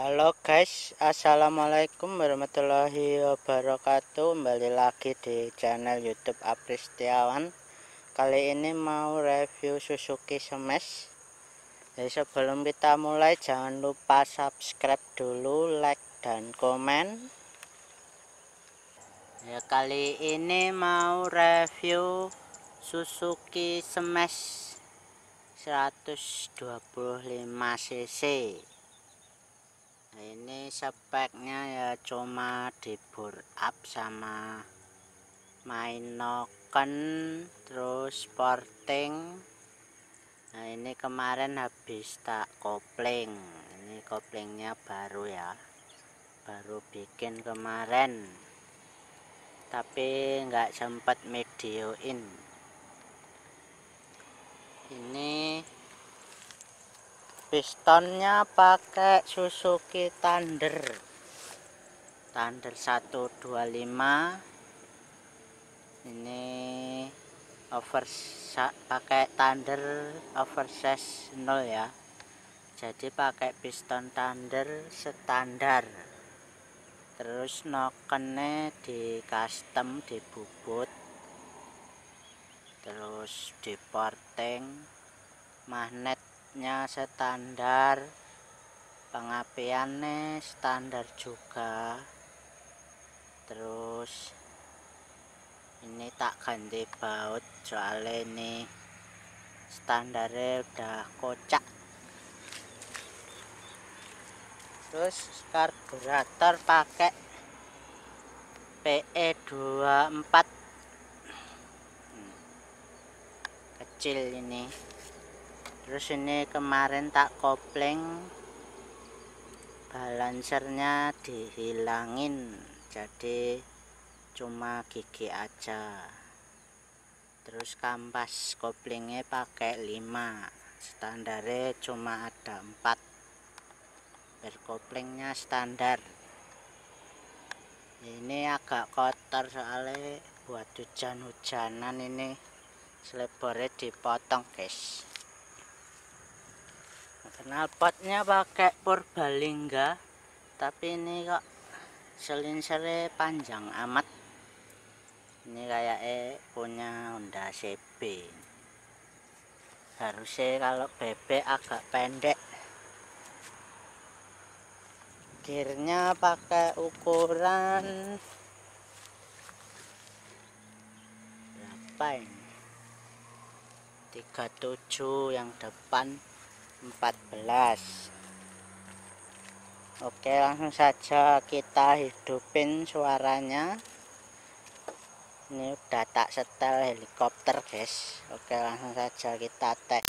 Halo guys, assalamualaikum warahmatullahi wabarakatuh. Kembali lagi di channel YouTube setiawan Kali ini mau review Suzuki Smash. Jadi sebelum kita mulai, jangan lupa subscribe dulu, like dan komen. Ya kali ini mau review Suzuki Smash 125 cc. ini speknya ya cuma di bore up sama main terus sporting nah ini kemarin habis tak kopling ini koplingnya baru ya baru bikin kemarin tapi nggak sempat videoin ini pistonnya pakai Suzuki Thunder Thunder 125 ini over pakai Thunder oversize 0 ya jadi pakai piston Thunder standar terus nokennya di custom dibubut terus di porting magnet alatnya standar pengapiannya standar juga terus ini tak ganti baut soalnya ini standarnya udah kocak terus karburator pakai PE24 hmm, kecil ini terus ini kemarin tak kopling balancernya dihilangin jadi cuma gigi aja terus kampas koplingnya pakai 5 standarnya cuma ada 4 berkoplingnya standar ini agak kotor soalnya buat hujan-hujanan ini selebornya dipotong guys knalpotnya pakai purbalingga tapi ini kok selinsernya panjang amat ini kayak eh punya Honda CB harusnya kalau bebek agak pendek gearnya pakai ukuran berapa ini 37 yang depan 14 oke langsung saja kita hidupin suaranya ini udah tak setel helikopter guys oke langsung saja kita tes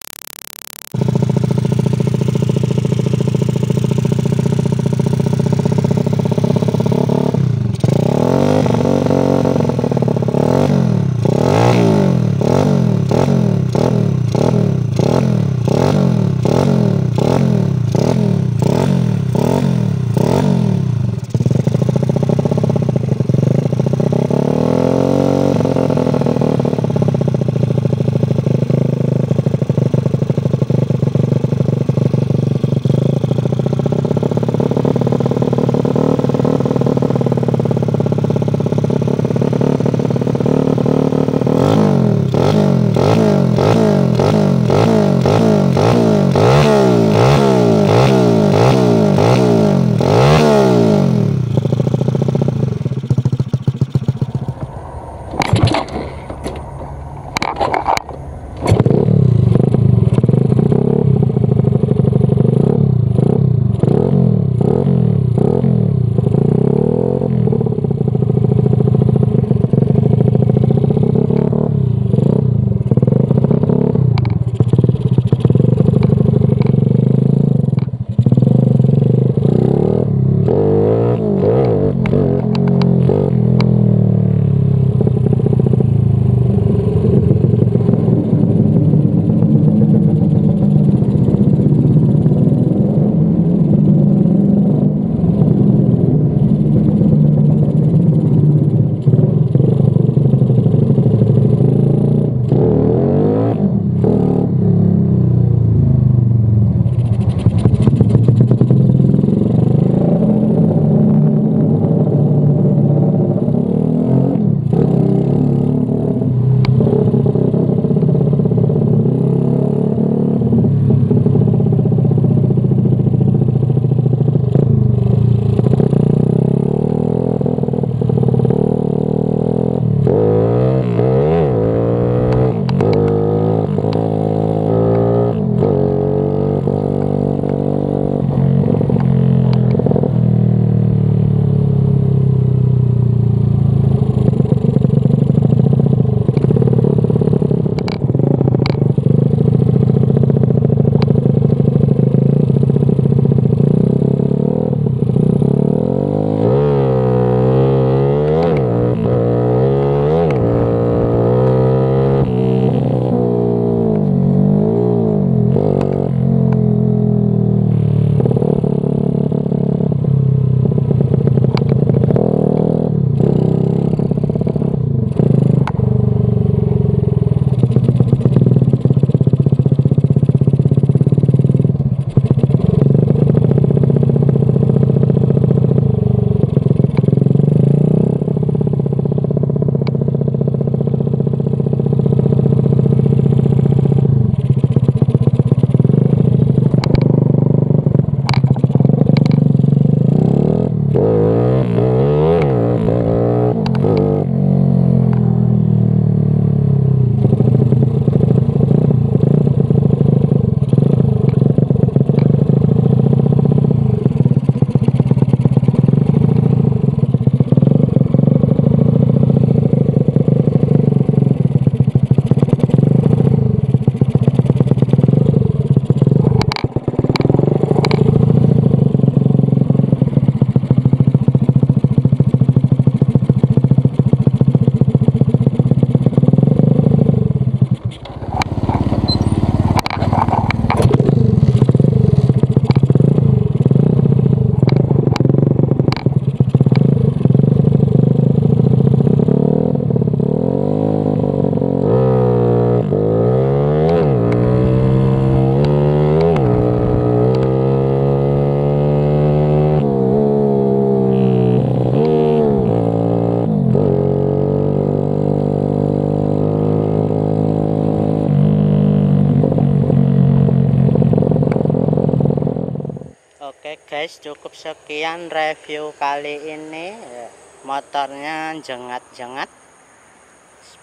guys cukup sekian review kali ini ya, motornya jengat-jengat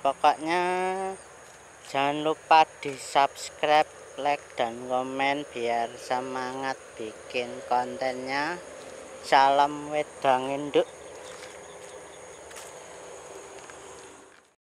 pokoknya jangan lupa di subscribe like dan komen biar semangat bikin kontennya salam wedang induk